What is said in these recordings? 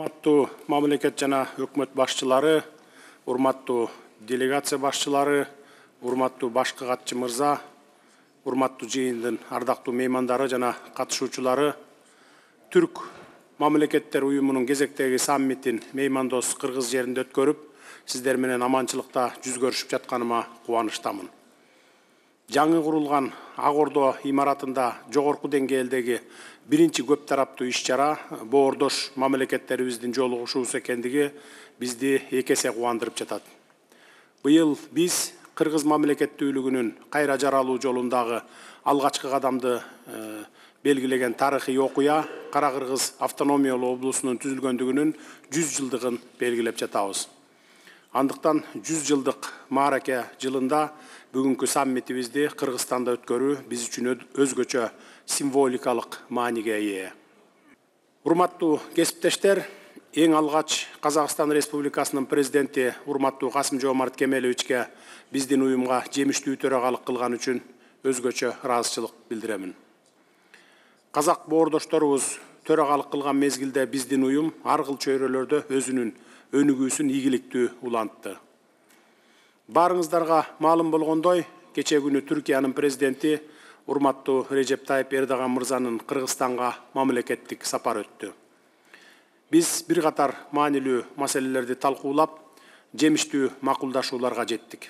урматтуу мамлекет жана өкмөт башчылары урматтуу делегация башчылары урматтуу башкы катчы мырза урматтуу жыйындын ардактуу меймандары жана катышуучулары түрк мамлекеттер уюмунун кезектеги саммитин меймандос кыргыз жеринде өткөрүп сиздер менен аманчылыкта жүз көрүшүп жатканыма кубанычтамын жаңы курулган ак ордо имаратында жогорку деңгээлдеги биринчи көп тараптуу иш чара боордош мамлекеттерибиздин жолугушуусу экендиги бизди эки эсе кубандырып жатат быйыл биз кыргыз мамлекеттүүлүгүнүн кайра жаралуу жолундагы алгачкы кадамды э, белгилеген тарыхый окуя кара кыргыз автономиялуу облусунун түзүлгөндүгүнүн жүз жылдыгын белгилеп жатабыз андыктан жүз жылдык маараке жылында бүгүнкү саммитибизди кыргызстанда өткөрүү биз үчүн өзгөчө символикалык мааниге ээ урматтуу кесиптештер эң алгач казакстан республикасынын президенти урматтуу касым жомарт кемелевичке биздин уюмга жемиштүү төрагалык кылган үчүн өзгөчө ыраазычылык билдиремин казак боордошторубуз төрагалык кылган мезгилде биздин уюм ар кыл чөйрөлөрдө өзүнүн өнүгүүсүн ийгиликтүү улантты баарыңыздарга маалым болгондой кече күнү түркиянын президенти урматтуу режеп тайып эрдоган мырзанын кыргызстанга мамлекеттик сапары өттү биз бир катар маанилүү маселелерди талкуулап жемиштүү макулдашууларга жеттик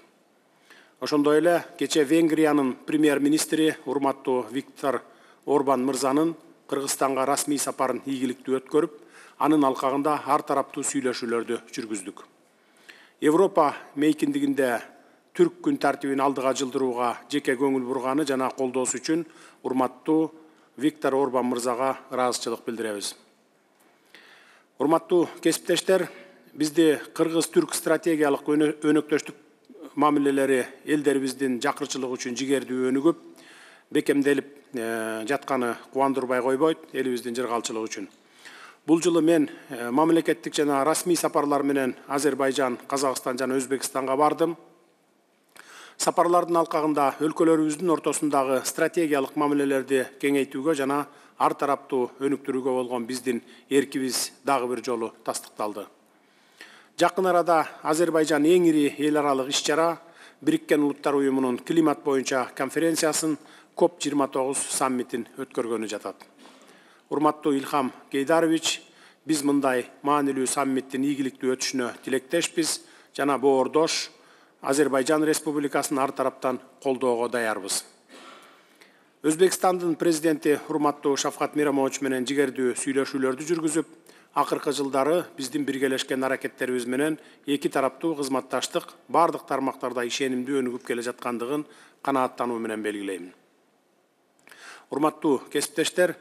ошондой эле кече венгриянын премьер министри урматтуу виктор орбан мырзанын кыргызстанга расмий сапарын ийгиликтүү өткөрүп анын алкагында ар тараптуу сүйлөшүүлөрдү жүргүздүк европа мейкиндигинде түрк күн тәртібін алдыға жылдыруға жеке көңіл бұрғаны жана қолдоосу үчүн урматтуу виктор орбан мырзага ыраазычылык билдиребиз урматтуу кесиптештер бизди кыргыз түрк стратегиялык өнөктөштүк мамилелери элдерибиздин жакырчылыгы үчүн жигердүү өнүгүп бекемделип жатканы кубандырбай койбойт элибиздин жыргалчылыгы үчүн бул жылы мен мамлекеттик жана расмий сапарлар менен азербайжан казакстан жана өзбекстанга бардым сапарлардың алқағында өлкөлөрүбүздүн ортосундагы стратегиялык мамилелерди кеңейтүүгө жана ар тараптуу өнүктүрүүгө болгон биздин эркибиз дагы бир жолу тастыкталды жакын арада азербайжан эң ири эл аралык иш чара бириккен улуттар уюмунун климат боюнча конференциясын коп жыйырма тогуз саммитин өткөргөнү жатат урматтуу илхам гейдарович биз мындай маанилүү саммиттин ийгиликтүү өтүшүнө тилектешпиз жана боордош азербайжан республикасын ар тараптан колдоого даярбыз өзбекстандын президенти урматтуу шавкат миромонович менен жигердүү сүйлөшүүлөрдү жүргүзүп акыркы жылдары биздин биргелешкен аракеттерибиз менен эки тараптуу кызматташтык баардык тармактарда ишенимдүү өнүгүп келе жаткандыгын канааттануу менен белгилеймин урматтуу кесиптештер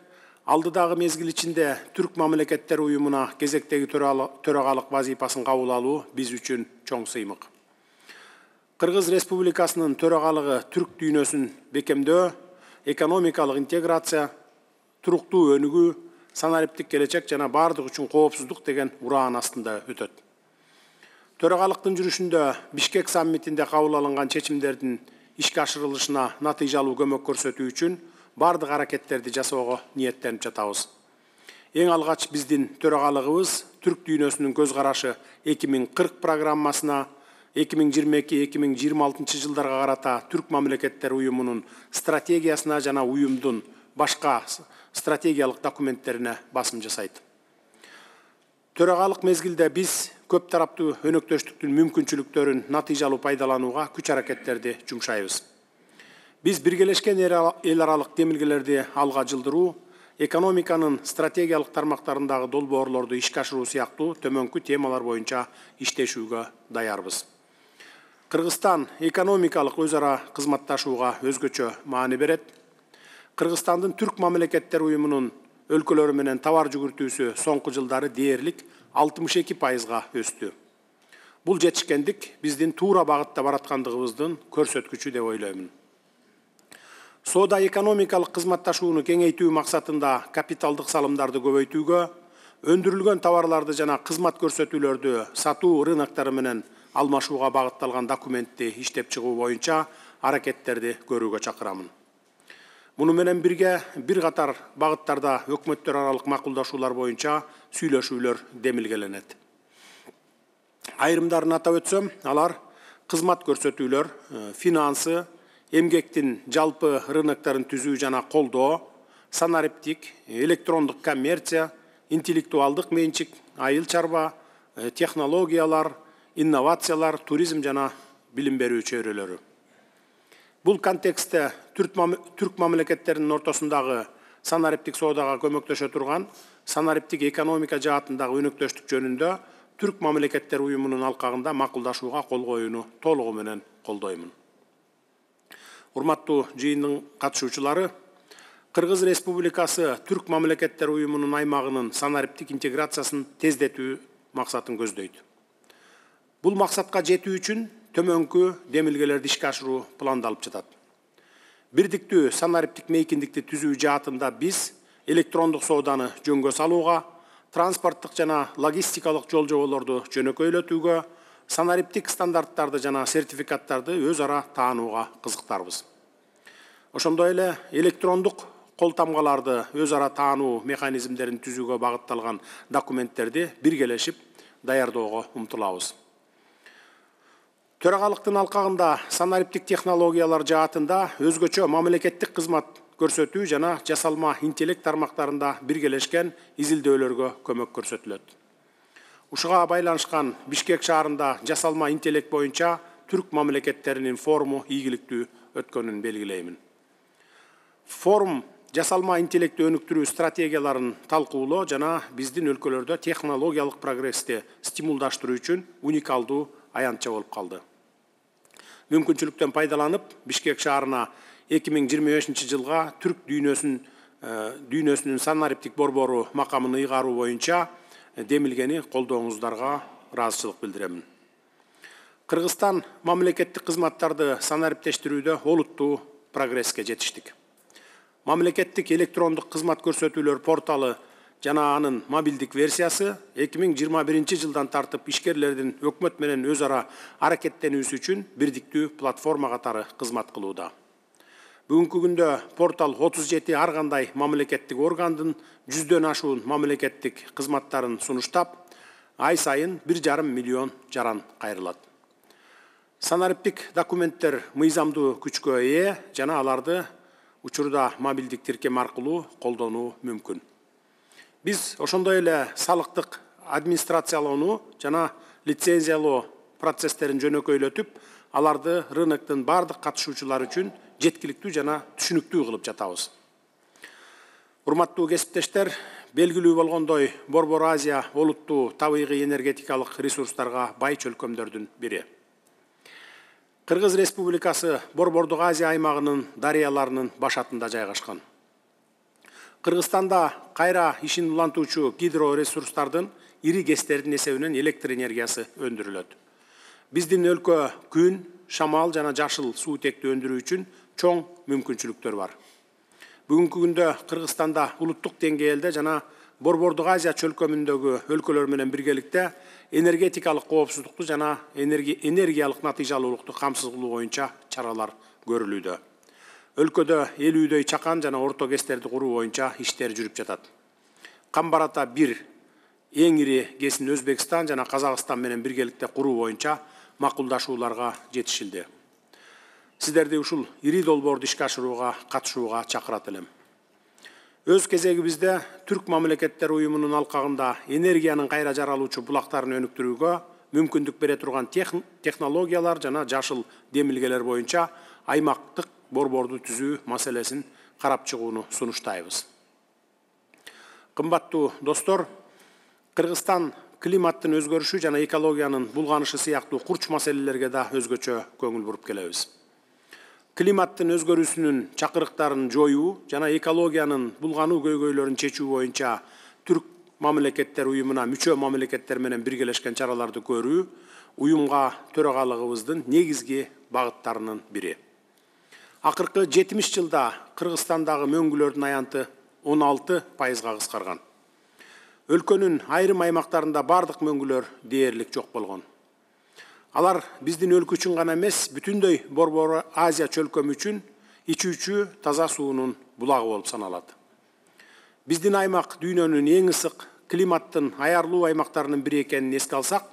алдыдагы мезгил ичинде түрк мамлекеттер уюмуна кезектеги төрагалык вазыйпасын кабыл алуу биз үчүн чоң сыймык кыргыз республикасынын төрагалыгы түрк дүйнөсүн бекемдөө экономикалык интеграция туруктуу өнүгүү санариптик келечек жана баардык үчүн коопсуздук деген ураан астында өтөт төрагалыктын жүрүшүндө бишкек саммитинде кабыл алынган чечимдердин ишке ашырылышына натыйжалуу көмөк көрсөтүү үчүн баардык аракеттерди жасоого ниеттенип жатабыз эң алгач биздин төрагалыгыбыз түрк дүйнөсүнүн көз карашы эки миң кырк программасына эки миң жыйырма эки эки миң жыйырма алтынчы жылдарга карата түрк мамлекеттер уюмунун стратегиясына жана уюмдун башка стратегиялык документтерине басым жасайт төрагалык мезгилде биз көп тараптуу өнөктөштүктүн мүмкүнчүлүктөрүн натыйжалуу пайдаланууга күч аракеттерди жумшайбыз биз биргелешкен эл аралык демилгелерди алга жылдыруу экономиканын стратегиялык тармактарындагы долбоорлорду ишке ашыруу сыяктуу төмөнкү темалар боюнча иштешүүгө даярбыз экономикалык экономикалық ара кызматташууга өзгөчө маани берет. Кыргызстандын түрк мамлекеттер уюмунун өлкөлөрү менен товар жүгүртүүсү соңку жылдары дээрлик 62 пайызга өстү. Бул жетишкендик биздин туура багытта бараткандыгыбыздын көрсөткүчү деп ойлоймун. Соода экономикалык кызматташууну кеңейтүү максатында капиталдык салымдарды көбөйтүүгө, өндүрүлгөн товарларды жана кызмат көрсөтүүлөрдү сатуу рыноктары менен алмашууга багытталган документти иштеп чыгуу боюнча аракеттерди көрүүгө чакырамын муну менен бирге бир катар багыттарда өкмөттөр аралык макулдашуулар боюнча сүйлөшүүлөр демилгеленет айрымдарын атап өтсөм алар кызмат көрсөтүүлөр э, финансы эмгектин жалпы рыноктарын түзүү жана колдоо санариптик электрондук коммерция интеллектуалдык менчик айыл чарба э, технологиялар инновациялар туризм жана билим берүү чөйрөлөрү бул контекстте түрк мамлекеттеринин ортосундагы санариптик соодага көмөктөшө турган санариптик экономика жаатындагы өнөктөштүк жөнүндө түрк мамлекеттер уюмунун алкагында макулдашууга кол коюуну толугу менен колдоймун урматтуу жыйындын катышуучулары кыргыз республикасы түрк мамлекеттер уюмунун аймагынын санариптик интеграциясын тездетүү максатын көздөйт бул максатка жетүү үчүн төмөнкү демилгелерди ишке ашыруу пландалып жатат бирдиктүү санариптик мейкиндикти түзүү жаатында биз электрондук сауданы жөнгө салууга транспорттук жана логистикалык жол жоболорду жөнөкөйлөтүүгө санариптик стандарттарды жана сертификаттарды өз ара таанууга кызыктарбыз ошондой эле электрондук кол тамгаларды өз ара таануу механизмдерин түзүүгө багытталган документтерди биргелешип даярдоого умтулабыз төрағалықтың алқағында санариптік технологиялар жағатында өзгөчө мамлекеттік қызмат көрсөтүү жана жасалма интеллект тармактарында биргелешкен изилдөөлөргө көмөк көрсөтүлөт ушуга байланышкан бишкек шаарында жасалма интеллект боюнча түрк мамлекеттеринин форуму ийгиликтүү өткөнүн белгилеймин форум жасалма интеллектти өнүктүрүү стратегияларын талкуулоо жана биздин өлкөлөрдө технологиялык прогрессти стимулдаштыруу үчүн уникалдуу аянтча болуп калды мүмкіншіліктен пайдаланып бішкек шаарына 2025 жылға түрк дүйнөсүн ә, дүйнөсүнүн санариптик борбору макамын ыйгаруу боюнча ә, демилгени колдооңуздарга ыраазычылык билдиремин кыргызстан мамлекеттик кызматтарды санариптештирүүдө олуттуу прогресске жетиштик мамлекеттик электрондук кызмат көрсөтүүлөр порталы жана анын мобилдик версиясы 2021 жылдан тартып ишкерлердин өкмөт менен өз ара аракеттенүүсү үчүн бирдиктүү платформа катары кызмат кылууда бүгүнкү күндө портал отуз жети ар кандай мамлекеттик органдын жүздөн ашуун мамлекеттик кызматтарын сунуштап ай сайын бир жарым миллион жаран кайрылат санариптик документтер мыйзамдуу күчкө ээ жана аларды учурда мобилдик тиркем аркылуу колдонуу мүмкүн биз ошондой эле салыктык администрациялоону жана лицензиялоо процесстерин жөнөкөйлөтүп аларды рыноктун баардык катышуучулары үчүн жеткиликтүү жана түшүнүктүү кылып жатабыз урматтуу кесиптештер белгилүү болгондой борбор азия олуттуу табигый энергетикалык ресурстарга бай чөлкөмдөрдүн бири кыргыз республикасы борбордук азия аймагынын дарыяларынын башатында жайгашкан Кыргызстанда кайра ишин улантуучу гидроресурстардын ири кестердин эсебинен электр энергиясы өндүрүлөт биздин өлкө күн шамал жана жашыл суутекти өндүрүү үчүн чоң мүмкүнчүлүктөр бар бүгүнкү күндө кыргызстанда улуттук деңгээлде жана борбордук азия чөлкөмүндөгү өлкөлөр менен биргеликте энергетикалык коопсуздукту жана энергиялык натыйжалуулукту камсыз кылуу боюнча чаралар көрүлүүдө өлкөдө элүүдөй чакан жана орто кестерди куруу боюнча иштер жүрүп жатат камбарата бир эң ири кесин өзбекстан жана казакстан менен биргеликте куруу боюнча макулдашууларга жетишилди сиздерди ушул ири долбоорду ишке ашырууга катышууга чакырат элем өз кезегибизде түрк мамлекеттер уюмунун алкагында энергиянын кайра жаралуучу булактарын өнүктүрүүгө мүмкүндүк бере турган технологиялар жана жашыл демилгелер боюнча аймактык борборду түзүү маселесин карап чыгууну сунуштайбыз кымбаттуу достор кыргызстан климаттын өзгөрүшү жана экологиянын булганышы сыяктуу курч маселелерге да өзгөчө көңүл буруп келебиз климаттын өзгөрүүсүнүн чакырыктарын жоюу жана экологиянын булгануу көйгөйлөрүн чечүү боюнча түрк мамлекеттер уюмуна мүчө мамлекеттер менен биргелешкен чараларды көрүү уюмга төрагалыгыбыздын негизги багыттарынын бири ақырқы 70 жылда қырғызстандағы мөңгілердің аянты 16 пайызға қысқарған өлкөнүн айрым аймактарында бардық мөңгілер дээрлик жоқ болған алар биздин өлкө үчүн гана эмес бүтүндөй борбору азия чөлкөмү үчүн ичүүчү таза суунун булагы болуп саналат биздин аймак дүйнөнүн эң ысык климаттын аярлуу аймактарынын бири экенин эске алсак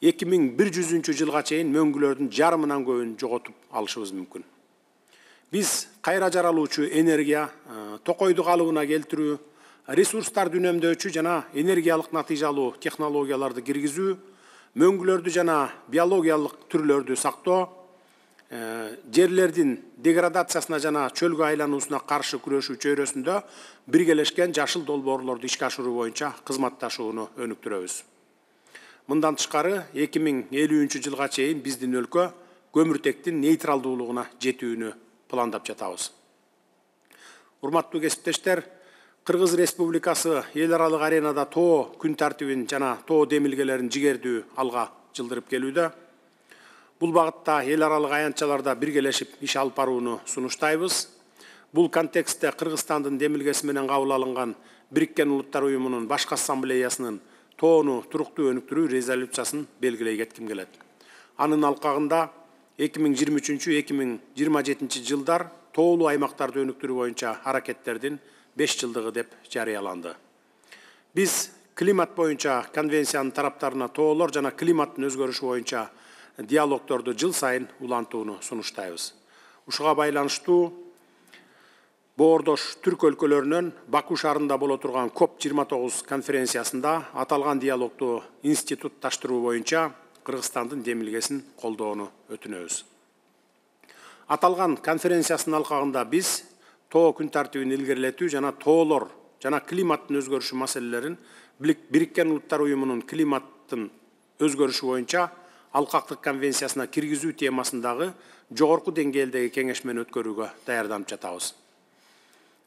2100 жылға бир жүзүнчү жылга чейин жарымынан көбүн жоготуп алышыбыз мүмкүн биз кайра жаралуучу энергия токойду калыбына келтирүү ресурстарды үнөмдөөчү жана энергиялык натыйжалуу технологияларды киргизүү мөңгүлөрдү жана биологиялык түрлөрдү сактоо жерлердин деградациясына жана чөлгө айлануусуна каршы күрөшүү чөйрөсүндө биргелешкен жашыл долбоорлорду ишке ашыруу боюнча кызматташууну өнүктүрөбүз мындан тышкары эки миң элүүнчү жылга чейин биздин өлкө көмүртектин нейтралдуулугуна жетүүнү пландап жатабыз урматтуу кесиптештер кыргыз республикасы эл аралык аренада тоо күн тартибин жана тоо демилгелерин жигердүү алга жылдырып келүүдө бул багытта эл аралык аянтчаларда биргелешип иш алып барууну сунуштайбыз бул контекстте кыргызстандын демилгеси менен кабыл алынган бириккен улуттар уюмунун башкы ассамблеясынын тоону туруктуу өнүктүрүү резолюциясын белгилей кетким келет анын алкагында 2023-2027 жылдар тоолуу аймактарды өнүктүрүү боюнча аракеттердин 5 жылдыгы деп жарыяланды. Биз климат боюнча конвенциянын тараптарына тоолор жана климаттын өзгөрүшү боюнча диалогторду жыл сайын улантууну сунуштайбыз. Ушуга байланыштуу боордош түрк өлкөлөрүнөн баку шаарында боло турган коп 29 конференциясында аталган диалогду институтташтыруу боюнча кыргызстандын демилгесин колдоону өтүнөбүз аталган конференциясынын алкагында биз тоо күн тартибин илгерилетүү жана тоолор жана климаттын өзгөрүшү маселелерин бириккен улуттар уюмунун климаттын өзгөрүшү боюнча алкактык конвенциясына киргизүү темасындагы жогорку деңгээлдеги кеңешмени өткөрүүгө даярданып жатабыз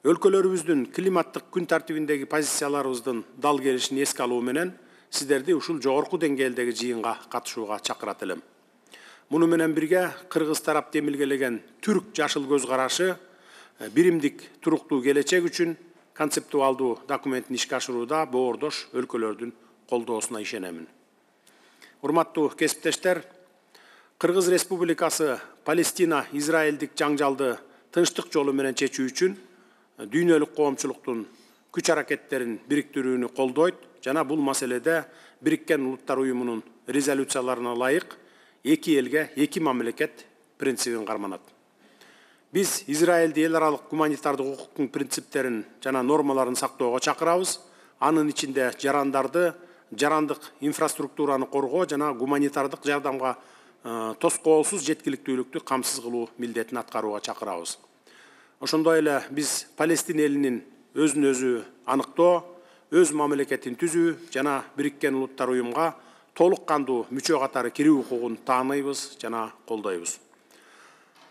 өлкөлөрүбүздүн климаттык күн тартибиндеги позицияларыбыздын дал келишин эске алуу менен сіздерді ушул жогорку деңгээлдеги жыйынга қатышуға чакырат элем Мұны менен бирге кыргыз тарап демилгелеген түрк жашыл көз карашы биримдик туруктуу келечек үшін концептуалды документин ишке ашырууда боордош өлкөлөрдүн колдоосуна ишенемин урматтуу кесиптештер Қырғыз республикасы палестина израилдик жаңжалды тынчтык жолу менен чечүү үчүн дүйнөлүк коомчулуктун күч аракеттерин бириктирүүнү колдойт жана бул маселеде бириккен улуттар уюмунун резолюцияларына лайық эки элге эки мамлекет принцибин карманат биз израилди эл аралык гуманитардык укуктун принциптерин жана нормаларын сактоого чакырабыз анын ичинде жарандарды жарандык инфраструктураны коргоо жана гуманитардык жардамга э, тоскоолсуз жеткиликтүүлүктү камсыз кылуу милдетин аткарууга чакырабыз ошондой эле биз палестин элинин өзүн өзү аныктоо өз мамлекетин түзүү жана бириккен улуттар уюмга толук кандуу мүчө катары кирүү укугун тааныйбыз жана колдойбуз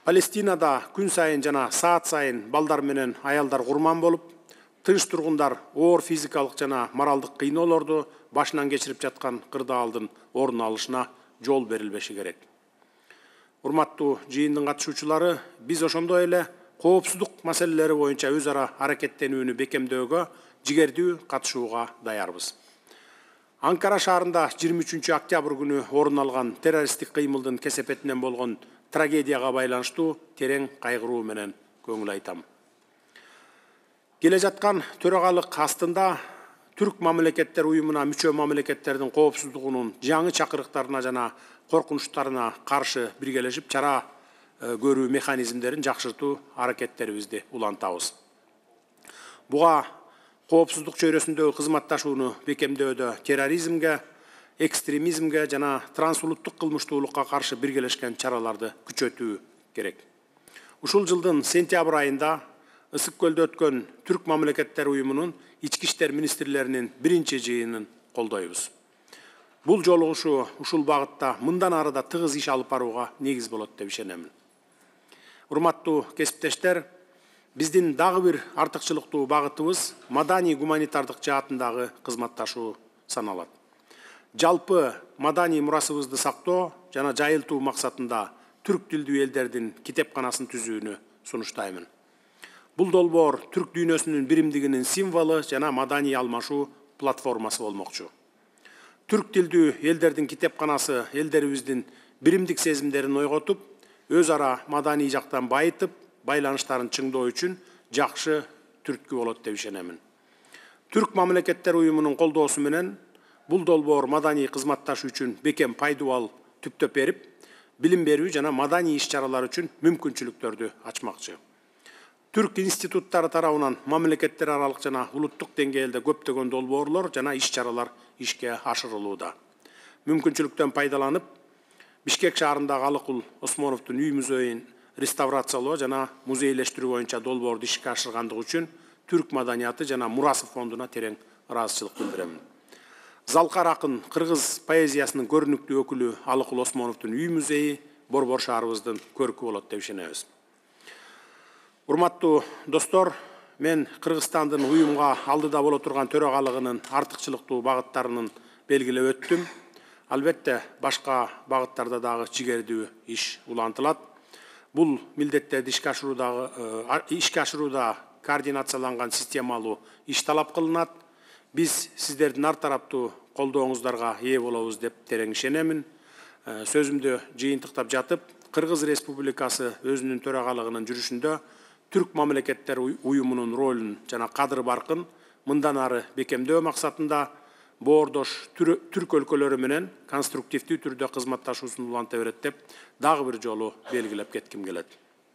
палестинада күн сайын жана саат сайын балдар менен аялдар курман болуп тынч тургундар оор физикалык жана моралдык кыйноолорду башынан кечирип жаткан кырдаалдын орун алышына жол берилбеши керек урматтуу жыйындын катышуучулары биз ошондой эле коопсуздук маселелери боюнча өз ара аракеттенүүнү бекемдөөгө жігердүү катышууга даярбыз анкара шаарында 23 октябрь күнү орун алган террористтик кыймылдын кесепетинен болгон трагедияга байланыштуу терең кайгыруу менен көңүл айтам келе жаткан төрагалык астында түрк мамлекеттер уюмуна мүчө мамлекеттердин коопсуздугунун жаңы чакырыктарына жана коркунучтарына каршы биргелешип чара э, көрүү механизмдерин жакшыртуу аракеттерибизди улантабыз буга коопсуздук чөйрөсүндөгү кызматташууну бекемдөөдө терроризмге экстремизмге жана трансулуттук кылмыштуулукка каршы биргелешкен чараларды күчөтүү керек ушул жылдын сентябрь айында ысык көлдө өткөн түрк мамлекеттер уюмунун ички иштер министрлеринин биринчи жыйынын колдойбуз бул жолугушуу ушул багытта мындан ары да тыгыз иш алып барууга негиз болот деп ишенемин урматтуу кесиптештер биздин дагы бир артыкчылыктуу багытыбыз маданий гуманитардык жаатындагы кызматташуу саналат жалпы маданий мурасыбызды сактоо жана жайылтуу максатында түрк тилдүү элдердин китепканасын түзүүнү сунуштаймын бул долбоор түрк дүйнөсүнүн биримдигинин символу жана маданий алмашуу платформасы болмокчу түрк тилдүү элдердин китепканасы элдерибиздин биримдик сезимдерин ойготуп өз ара маданий жактан байытып байланыштарын чыңдоо үчүн жакшы түрткү болот деп ишенемин түрк мамлекеттер уюмунун колдоосу менен бул долбоор маданий кызматташ үчүн бекем пайдубал түптөп берип билим берүү жана маданий иш чаралар үчүн мүмкүнчүлүктөрдү ачмакчы түрк институттары тарабынан мамлекеттер аралык жана улуттук деңгээлде көптөгөн долбоорлор жана иш чаралар ишке ашырылууда мүмкүнчүлүктөн пайдаланып бишкек шаарындагы алыкул осмоновдун үй музейин реставрациялоо жана музейлештирүү боюнча долбоорду ишке ашыргандыгы үчүн түрк маданияты жана мурас фондуна терең ыраазычылык билдиремин залкар акын кыргыз поэзиясынын көрүнүктүү өкүлү алыкул осмоновдун үй музейи борбор шаарыбыздын көркү болот деп ишенебиз урматтуу достор мен кыргызстандын уюмга алдыда боло турган төрагалыгынын артыкчылыктуу багыттарынын белгилеп өттүм албетте башка багыттарда дагы жигердүү иш улантылат бұл милдеттерді ишке ашыруудағы э, ишке ашырууда координацияланган системалуу иш талап кылынат біз сіздердің ар тараптуу колдооңуздарга ээ болобуз деп терең ишенемин э, сөзүмдү жыйынтыктап жатып Қырғыз республикасы өзүнүн төрағалығының жүрүшүндө түрк мамлекеттер ұйымының ролун жана қадыр барқын мындан ары бекемдөө мақсатында бордош түрк өлкөлөрү менен конструктивдүү түрдө кызматташуусун уланта берет деп дагы бир жолу белгилеп кетким келет